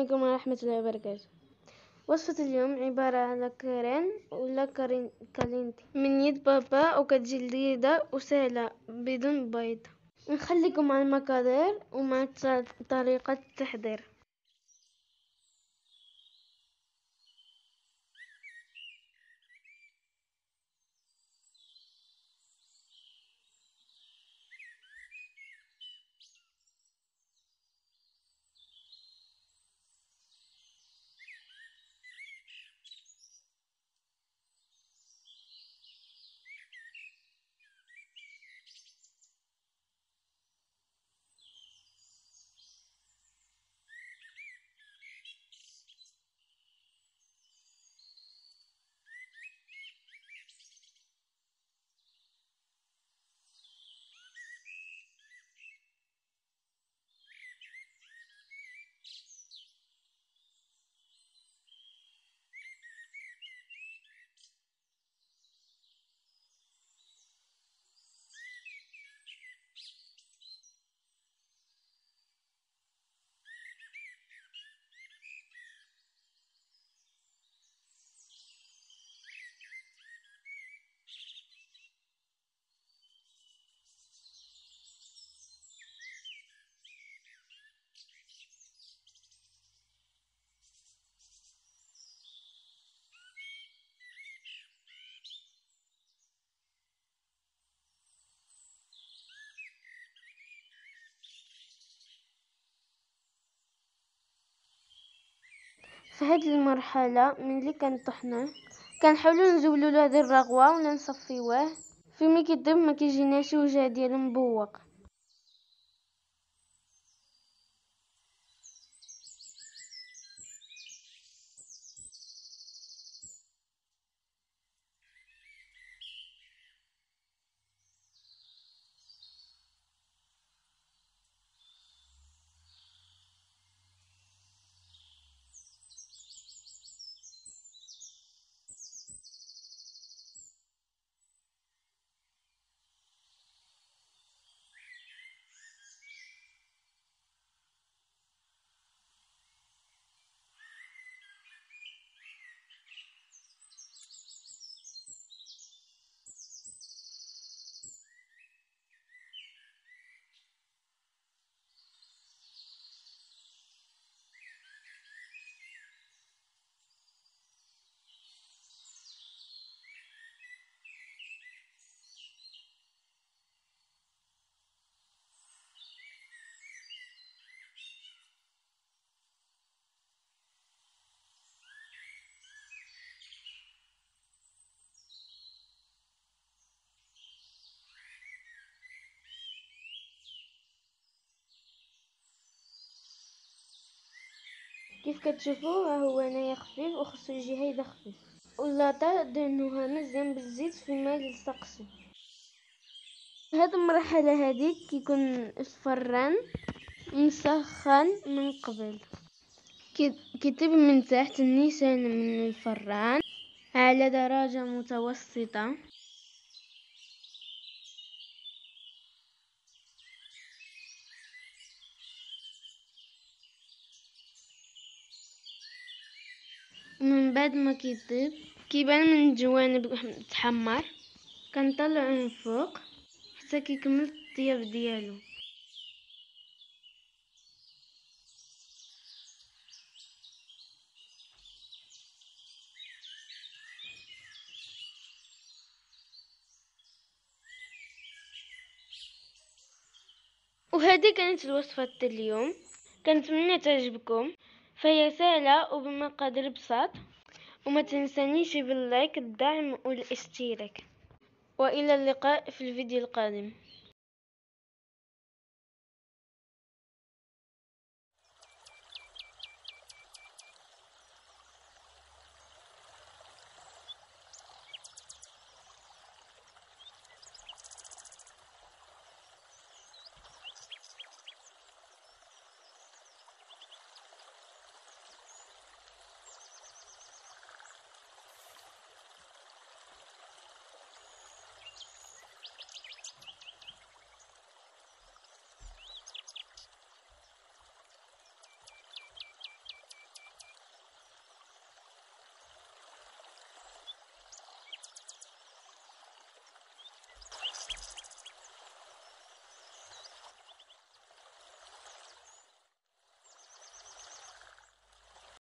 عليكم ورحمة الله وبركاته وصفة اليوم عبارة على كرين ولا كرين كالينتي من يد بابا وكتجي لذيذة وسهلة بدون بيض نخليكم على المقادير ومع طريقة التحضير في هاد المرحلة من طحنا كنطحنوه كنحاولو نزولو له هاد الرغوه ولا نصفيوه في ملي كيذوب ما كيجيناش وجه ديالو مبوق كيف كتشوفوا هو هنايا خفيف وخصو يجي هيدا خفيف واللاطا دهنوها مزيان بالزيت في الماء يلصقسو هاد المرحلة هادي كيكون الفران مسخن من قبل كيطيب من تحت النيسان من الفران على درجة متوسطة من بعد ما كيطيب كيبان من الجوانب تحمر كنطلعو من فوق حتى كيكمل الطياب ديالو وهذه كانت الوصفه اليوم كنتمنى تعجبكم فهي سهلة وبمقادير بساط وما تنسانيش باللايك الدعم والاشتراك والى اللقاء في الفيديو القادم